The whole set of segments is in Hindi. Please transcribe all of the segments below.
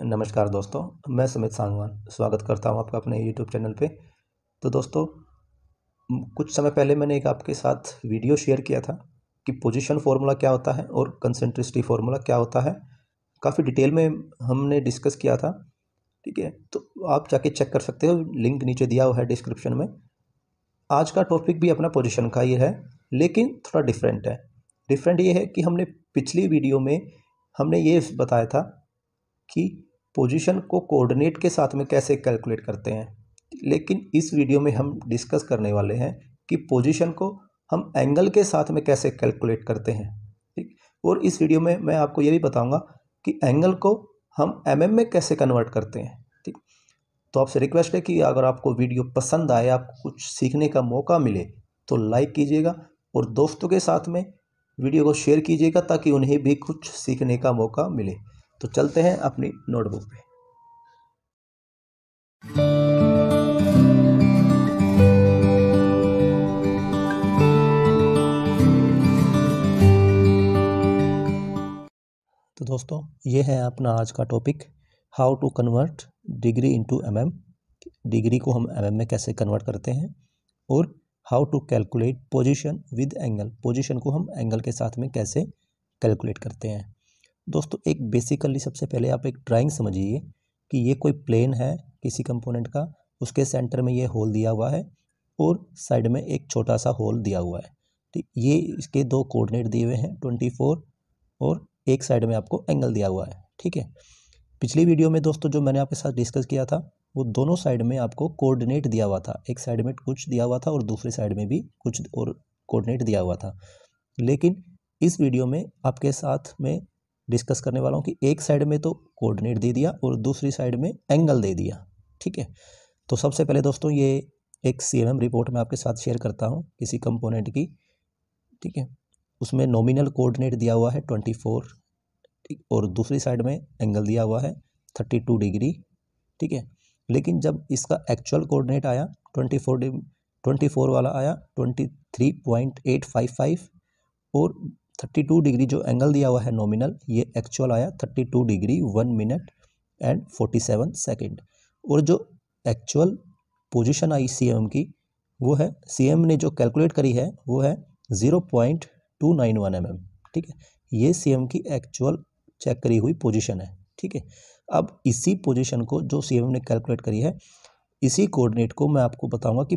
नमस्कार दोस्तों मैं सुमित सांगवान स्वागत करता हूं आपका अपने यूट्यूब चैनल पे तो दोस्तों कुछ समय पहले मैंने एक आपके साथ वीडियो शेयर किया था कि पोजीशन फार्मूला क्या होता है और कंसेंट्रिसिटी फार्मूला क्या होता है काफ़ी डिटेल में हमने डिस्कस किया था ठीक है तो आप जाके चेक कर सकते हो लिंक नीचे दिया हुआ है डिस्क्रिप्शन में आज का टॉपिक भी अपना पोजिशन का ही है लेकिन थोड़ा डिफरेंट है डिफरेंट ये है कि हमने पिछली वीडियो में हमने ये बताया था कि पोजीशन को कोऑर्डिनेट के साथ में कैसे कैलकुलेट करते हैं लेकिन इस वीडियो में हम डिस्कस करने वाले हैं कि पोजीशन को हम एंगल के साथ में कैसे कैलकुलेट करते हैं ठीक और इस वीडियो में मैं आपको ये भी बताऊंगा कि एंगल को हम एम mm में कैसे कन्वर्ट करते हैं ठीक तो आपसे रिक्वेस्ट है कि अगर आपको वीडियो पसंद आए आपको कुछ सीखने का मौका मिले तो लाइक कीजिएगा और दोस्तों के साथ में वीडियो को शेयर कीजिएगा ताकि उन्हें भी कुछ सीखने का मौका मिले तो चलते हैं अपनी नोटबुक पे तो दोस्तों ये है अपना आज का topic how to convert degree into MM degree को हम एमएम में कैसे कन्वर्ट करते हैं और how to calculate position with angle position को हम एंगल के साथ में कैसे कैलकुलेट करते हैं दोस्तों एक बेसिकली सबसे पहले आप एक ड्राइंग समझिए कि ये कोई प्लेन है किसी कंपोनेंट का उसके सेंटर में ये होल दिया हुआ है और साइड में एक छोटा सा होल दिया हुआ है तो ये इसके दो कोऑर्डिनेट दिए हुए हैं ट्वेंटी फोर और एक साइड में आपको एंगल दिया हुआ है ठीक है पिछली वीडियो में दोस्तों जो मैंने आपके साथ डिस्कस किया था वो दोनों साइड में आपको कोऑर्डिनेट दिया हुआ था एक साइड में कुछ दिया हुआ था और दूसरे साइड में भी कुछ और कोऑर्डिनेट दिया हुआ था लेकिन इस वीडियो में आपके साथ में डिस्कस करने वाला हूँ कि एक साइड में तो कोऑर्डिनेट दे दिया और दूसरी साइड में एंगल दे दिया ठीक है तो सबसे पहले दोस्तों ये एक सी रिपोर्ट मैं आपके साथ शेयर करता हूँ किसी कंपोनेंट की ठीक है उसमें नॉमिनल कोऑर्डिनेट दिया हुआ है ट्वेंटी फोर ठीक और दूसरी साइड में एंगल दिया हुआ है थर्टी टू डिग्री ठीक है लेकिन जब इसका एक्चुअल कोऑर्डिनेट आया ट्वेंटी फोर ट्वेंटी फोर वाला आया twenty three point eight five five और थर्टी टू डिग्री जो एंगल दिया हुआ है नॉमिनल ये एक्चुअल आया thirty two degree one minute and forty seven second और जो एक्चुअल पोजीशन आई सी एम की वो है सी एम ने जो कैलकुलेट करी है वो है zero point two nine one M M ठीक है ये सी एम की एक्चुअल चेक करी हुई पोजीशन है ठीक है अब इसी पोजीशन को जो सी एम ने कैलकुलेट करी है इसी कोऑर्डिनेट को मैं आपको बताऊंगा कि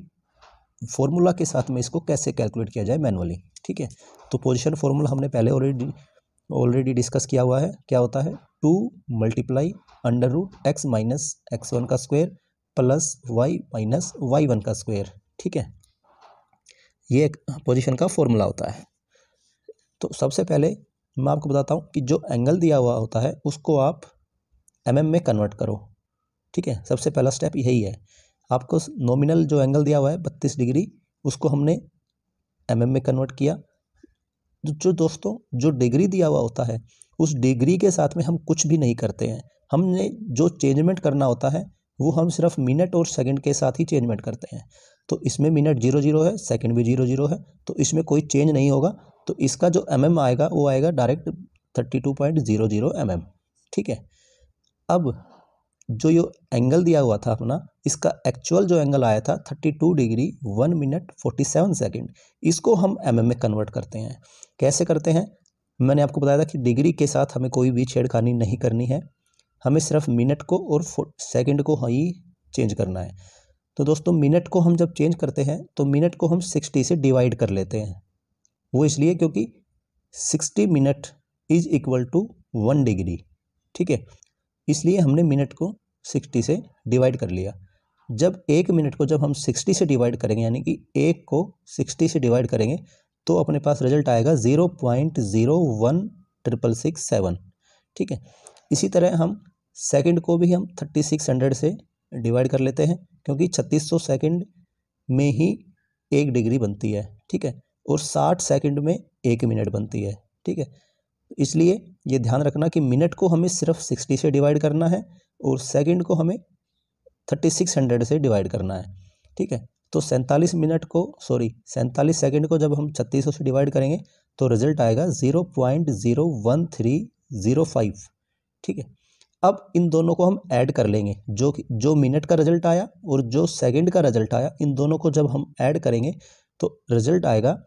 फॉर्मूला के साथ में इसको कैसे कैलकुलेट किया जाए मैनुअली ठीक है तो पोजिशन फार्मूला हमने पहले ऑलरेडी ऑलरेडी डिस्कस किया हुआ है क्या होता है two multiply under root X minus X one का square plus Y minus Y one का स्क्वायर ठीक है ये एक पोजिशन का फॉर्मूला होता है तो सबसे पहले मैं आपको बताता हूँ कि जो एंगल दिया हुआ होता है उसको आप एम mm में कन्वर्ट करो ठीक है सबसे पहला स्टेप यही है आपको नॉमिनल जो एंगल दिया हुआ है बत्तीस डिग्री उसको हमने एम mm में कन्वर्ट किया तो जो दोस्तों जो डिग्री दिया हुआ होता है उस डिग्री के साथ में हम कुछ भी नहीं करते हैं हमने जो चेंजमेंट करना होता है वो हम सिर्फ मिनट और सेकंड के साथ ही चेंजमेंट करते हैं तो इसमें मिनट जीरो जीरो है सेकंड भी जीरो जीरो है तो इसमें कोई चेंज नहीं होगा तो इसका जो एम mm आएगा वो आएगा direct thirty two point zero zero M M ठीक है अब जो ये एंगल दिया हुआ था अपना इसका एक्चुअल जो एंगल आया था 32 डिग्री 1 मिनट 47 सेकंड इसको हम एम में कन्वर्ट करते हैं कैसे करते हैं मैंने आपको बताया था कि डिग्री के साथ हमें कोई भी छेड़खानी नहीं करनी है हमें सिर्फ मिनट को और सेकंड को ही चेंज करना है तो दोस्तों मिनट को हम जब चेंज करते हैं तो मिनट को हम सिक्सटी से डिवाइड कर लेते हैं वो इसलिए क्योंकि sixty minute is equal to one degree ठीक है इसलिए हमने मिनट को सिक्सटी से डिवाइड कर लिया जब एक मिनट को जब हम सिक्सटी से डिवाइड करेंगे यानी कि एक को सिक्सटी से डिवाइड करेंगे तो अपने पास रिजल्ट आएगा zero point zero one triple six seven ठीक है इसी तरह हम सेकंड को भी हम थर्टी सिक्स हंड्रेड से डिवाइड कर लेते हैं क्योंकि छत्तीस सौ सेकेंड में ही एक डिग्री बनती है ठीक है और साठ सेकंड में एक मिनट बनती है ठीक है इसलिए ये ध्यान रखना कि मिनट को हमें सिर्फ सिक्सटी से डिवाइड करना है और सेकेंड को हमें थर्टी सिक्स हंड्रेड से डिवाइड करना है ठीक है तो सैंतालीस मिनट को सॉरी सैंतालीस सेकेंड को जब हम छत्तीस से डिवाइड करेंगे तो रिजल्ट आएगा zero point zero one three zero five ठीक है अब इन दोनों को हम ऐड कर लेंगे जो जो मिनट का रिजल्ट आया और जो सेकेंड का रिजल्ट आया इन दोनों को जब हम ऐड करेंगे तो रिजल्ट आएगा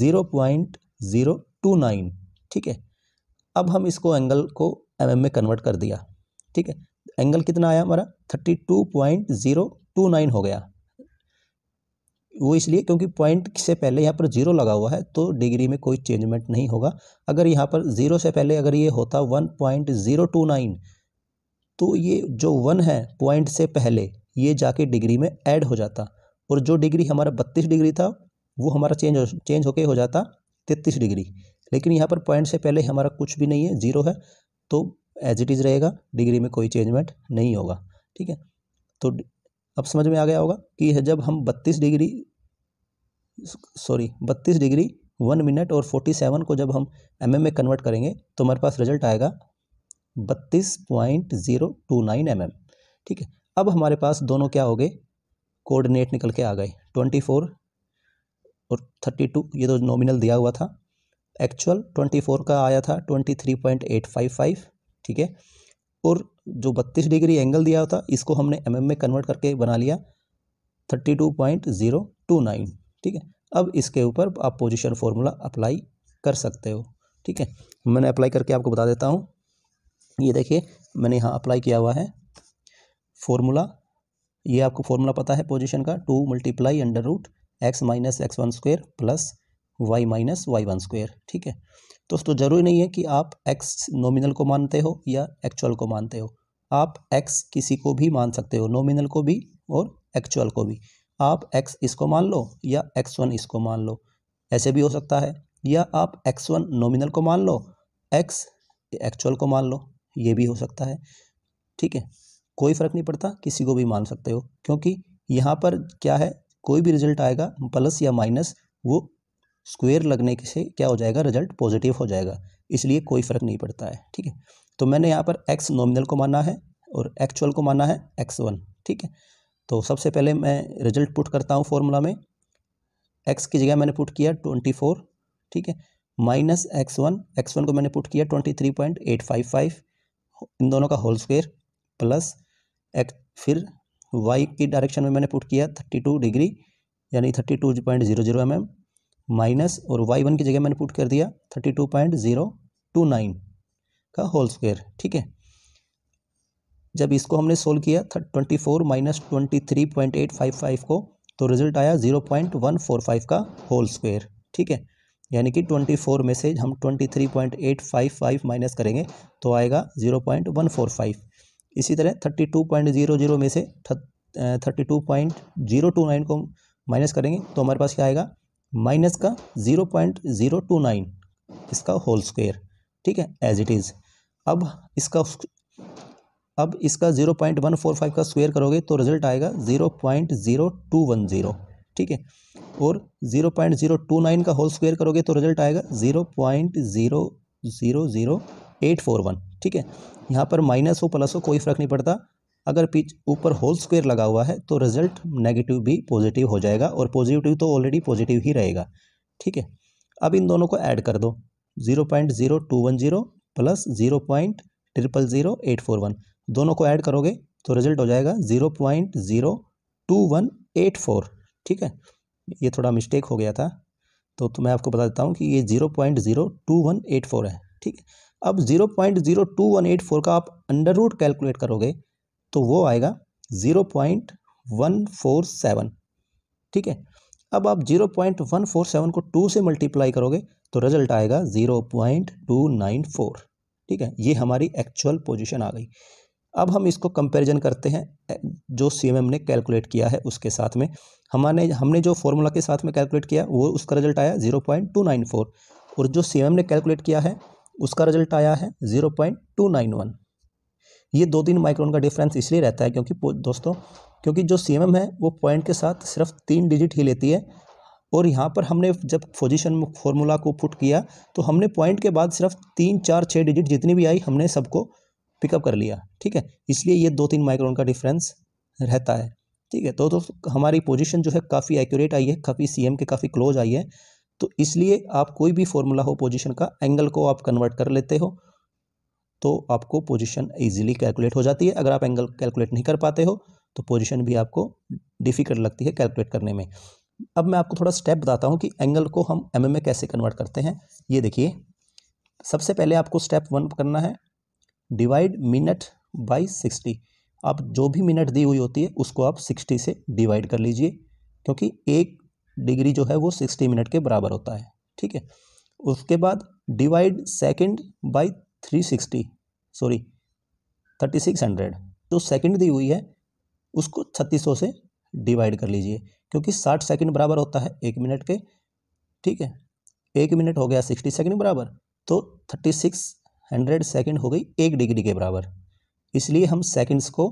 zero point zero two nine ठीक है अब हम इसको एंगल को एम mm में कन्वर्ट कर दिया ठीक है एंगल कितना आया हमारा thirty two point zero two nine हो गया वो इसलिए क्योंकि पॉइंट से पहले यहाँ पर जीरो लगा हुआ है तो डिग्री में कोई चेंजमेंट नहीं होगा अगर यहाँ पर ज़ीरो से पहले अगर ये होता one point zero two nine तो ये जो वन है पॉइंट से पहले ये जाके डिग्री में ऐड हो जाता और जो डिग्री हमारा बत्तीस डिग्री था वो हमारा चेंज हो चेंज होके हो जाता तैतीस डिग्री लेकिन यहाँ पर पॉइंट से पहले हमारा कुछ भी नहीं है जीरो है तो एज इट इज़ रहेगा डिग्री में कोई चेंजमेंट नहीं होगा ठीक है तो अब समझ में आ गया होगा कि जब हम बत्तीस डिग्री सॉरी बत्तीस डिग्री वन मिनट और फोर्टी सेवन को जब हम एम mm में कन्वर्ट करेंगे तो हमारे पास रिजल्ट आएगा बत्तीस point zero two nine M M ठीक है अब हमारे पास दोनों क्या हो गए कोऑर्डिनेट निकल के आ गए ट्वेंटी फोर और थर्टी टू ये तो नॉमिनल दिया हुआ था एक्चुअल 24 का आया था 23.855 ठीक है और जो 32 डिग्री एंगल दिया था इसको हमने एम mm में कन्वर्ट करके बना लिया 32.029 ठीक है अब इसके ऊपर आप पोजिशन फार्मूला अप्लाई कर सकते हो ठीक है मैंने अप्लाई करके आपको बता देता हूँ ये देखिए मैंने यहाँ अप्लाई किया हुआ है फॉर्मूला ये आपको फॉर्मूला पता है पोजीशन का two multiply under root X minus X one square plus Y minus Y one square ठीक है दोस्तों ज़रूरी नहीं है कि आप एक्स नॉमिनल को मानते हो या एक्चुअल को मानते हो आप एक्स किसी को भी मान सकते हो नॉमिनल को भी और एक्चुअल को भी आप एक्स इसको मान लो या एक्स वन इसको मान लो ऐसे भी हो सकता है या आप एक्स वन नॉमिनल को मान लो एक्स एक्चुअल को मान लो ये भी हो सकता है ठीक है कोई फ़र्क नहीं पड़ता किसी को भी मान सकते हो क्योंकि यहाँ पर क्या है कोई भी रिजल्ट आएगा प्लस या माइनस वो स्क्वेयर लगने से क्या हो जाएगा रिजल्ट पॉजिटिव हो जाएगा इसलिए कोई फ़र्क नहीं पड़ता है ठीक है तो मैंने यहाँ पर एक्स नॉमिनल को माना है और एक्चुअल को माना है एक्स वन ठीक है तो सबसे पहले मैं रिजल्ट पुट करता हूँ फॉर्मूला में एक्स की जगह मैंने पुट किया ट्वेंटी फोर ठीक है minus X one X one को मैंने पुट किया twenty three point eight five five इन दोनों का होल स्क्वेयर प्लस एक्स फिर वाई की डायरेक्शन में मैंने पुट किया थर्टी टू डिग्री यानी thirty two point zero zero M M minus और वाई वन की जगह मैंने पुट कर दिया thirty two point zero two nine का होल स्क्वायर ठीक है जब इसको हमने सोल्व किया twenty four minus twenty three point eight five five को तो रिजल्ट आया zero point one four five का होल स्क्वायर ठीक है यानी कि ट्वेंटी फोर में से हम twenty three point eight five five minus करेंगे तो आएगा zero point one four five इसी तरह thirty two point zero zero में से thirty two point zero two nine को माइनस करेंगे तो हमारे पास क्या आएगा माइनस का zero point zero two nine इसका होल स्क्वेयर ठीक है एज इट इज़ अब इसका अब इसका zero point one four five का स्क्वेयर करोगे तो रिजल्ट आएगा zero point zero two one zero ठीक है और zero point zero two nine का होल स्क्वेयर करोगे तो रिजल्ट आएगा zero point zero zero zero eight four one ठीक है यहाँ पर माइनस हो प्लस हो कोई फ़र्क नहीं पड़ता अगर पिच ऊपर होल स्क्वेयर लगा हुआ है तो रिजल्ट नेगेटिव भी पॉजिटिव हो जाएगा और पॉजिटिव तो ऑलरेडी पॉजिटिव ही रहेगा ठीक है अब इन दोनों को ऐड कर दो zero point zero two one zero plus zero point triple zero eight four one दोनों को ऐड करोगे तो रिजल्ट हो जाएगा zero point zero two one eight four ठीक है ये थोड़ा मिस्टेक हो गया था तो, तो मैं आपको बता देता हूँ कि ये zero point zero two one eight four है ठीक है अब zero point zero two one eight four का आप अंडर रूट कैलकुलेट करोगे तो वो आएगा zero point one four seven ठीक है अब आप zero point one four seven को टू से मल्टीप्लाई करोगे तो रिजल्ट आएगा zero point two nine four ठीक है ये हमारी एक्चुअल पोजिशन आ गई अब हम इसको कंपेरिजन करते हैं जो सी ने कैलकुलेट किया है उसके साथ में हमारे हमने जो फॉर्मूला के साथ में कैलकुलेट किया वो उसका रिजल्ट आया zero point two nine four और जो सी ने कैलकुलेट किया है उसका रिजल्ट आया है zero point two nine one ये दो तीन माइक्रोन का डिफरेंस इसलिए रहता है क्योंकि दोस्तों क्योंकि जो सी है वो पॉइंट के साथ सिर्फ तीन डिजिट ही लेती है और यहाँ पर हमने जब पोजीशन फॉर्मूला को पुट किया तो हमने पॉइंट के बाद सिर्फ तीन चार छः डिजिट जितनी भी आई हमने सबको पिकअप कर लिया ठीक है इसलिए ये दो तीन माइक्रोन का डिफरेंस रहता है ठीक है तो दोस्तों हमारी पोजीशन जो है काफ़ी एक्यूरेट आई है काफ़ी सीएम के काफ़ी क्लोज आई है तो इसलिए आप कोई भी फॉर्मूला हो पोजीशन का एंगल को आप कन्वर्ट कर लेते हो तो आपको पोजीशन इजीली कैलकुलेट हो जाती है अगर आप एंगल कैलकुलेट नहीं कर पाते हो तो पोजीशन भी आपको डिफ़िकल्ट लगती है कैलकुलेट करने में अब मैं आपको थोड़ा स्टेप बताता हूँ कि एंगल को हम एम mm में कैसे कन्वर्ट करते हैं ये देखिए सबसे पहले आपको स्टेप वन करना है डिवाइड मिनट बाई सिक्सटी आप जो भी मिनट दी हुई होती है उसको आप सिक्सटी से डिवाइड कर लीजिए क्योंकि एक डिग्री जो है वो सिक्सटी मिनट के बराबर होता है ठीक है उसके बाद divide second by three sixty sorry thirty six hundred जो तो सेकेंड दी हुई है उसको छत्तीस सौ से डिवाइड कर लीजिए क्योंकि साठ सेकेंड बराबर होता है एक मिनट के ठीक है एक मिनट हो गया सिक्सटी सेकेंड बराबर तो थर्टी सिक्स हंड्रेड सेकेंड हो गई एक डिग्री के बराबर इसलिए हम सेकेंड्स को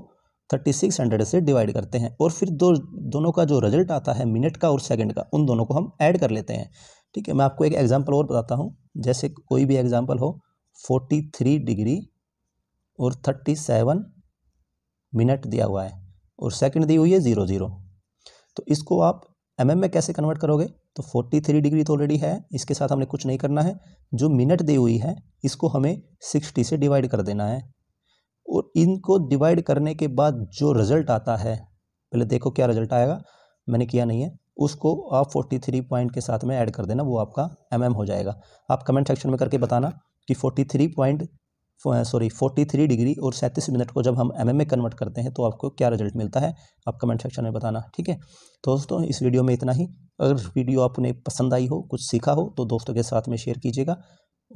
थर्टी सिक्स हंड्रेड से डिवाइड करते हैं और फिर दो दोनों का जो रिजल्ट आता है मिनट का और सेकंड का उन दोनों को हम ऐड कर लेते हैं ठीक है मैं आपको एक एग्जांपल और बताता हूँ जैसे कोई भी एग्जांपल हो फोर्टी थ्री डिग्री और थर्टी सेवन मिनट दिया हुआ है और सेकंड दी हुई है ज़ीरो ज़ीरो तो इसको आप एम mm में कैसे कन्वर्ट करोगे तो फोर्टी थ्री डिग्री तो ऑलरेडी है इसके साथ हमने कुछ नहीं करना है जो मिनट दी हुई है इसको हमें सिक्सटी से डिवाइड कर देना है और इनको डिवाइड करने के बाद जो रिज़ल्ट आता है पहले देखो क्या रिज़ल्ट आएगा मैंने किया नहीं है उसको आप 43 पॉइंट के साथ में ऐड कर देना वो आपका एम mm हो जाएगा आप कमेंट सेक्शन में करके बताना कि forty three point sorry forty three degree और सैंतीस मिनट को जब हम एम में कन्वर्ट करते हैं तो आपको क्या रिजल्ट मिलता है आप कमेंट सेक्शन में बताना ठीक है तो दोस्तों इस वीडियो में इतना ही अगर वीडियो आपने पसंद आई हो कुछ सीखा हो तो दोस्तों के साथ में शेयर कीजिएगा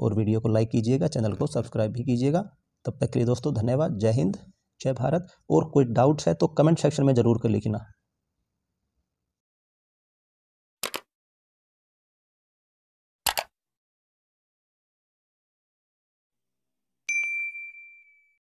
और वीडियो को लाइक कीजिएगा चैनल को सब्सक्राइब भी कीजिएगा तब तक के लिए दोस्तों धन्यवाद जय हिंद जय भारत और कोई डाउट्स है तो कमेंट सेक्शन में ज़रूर कर लिखना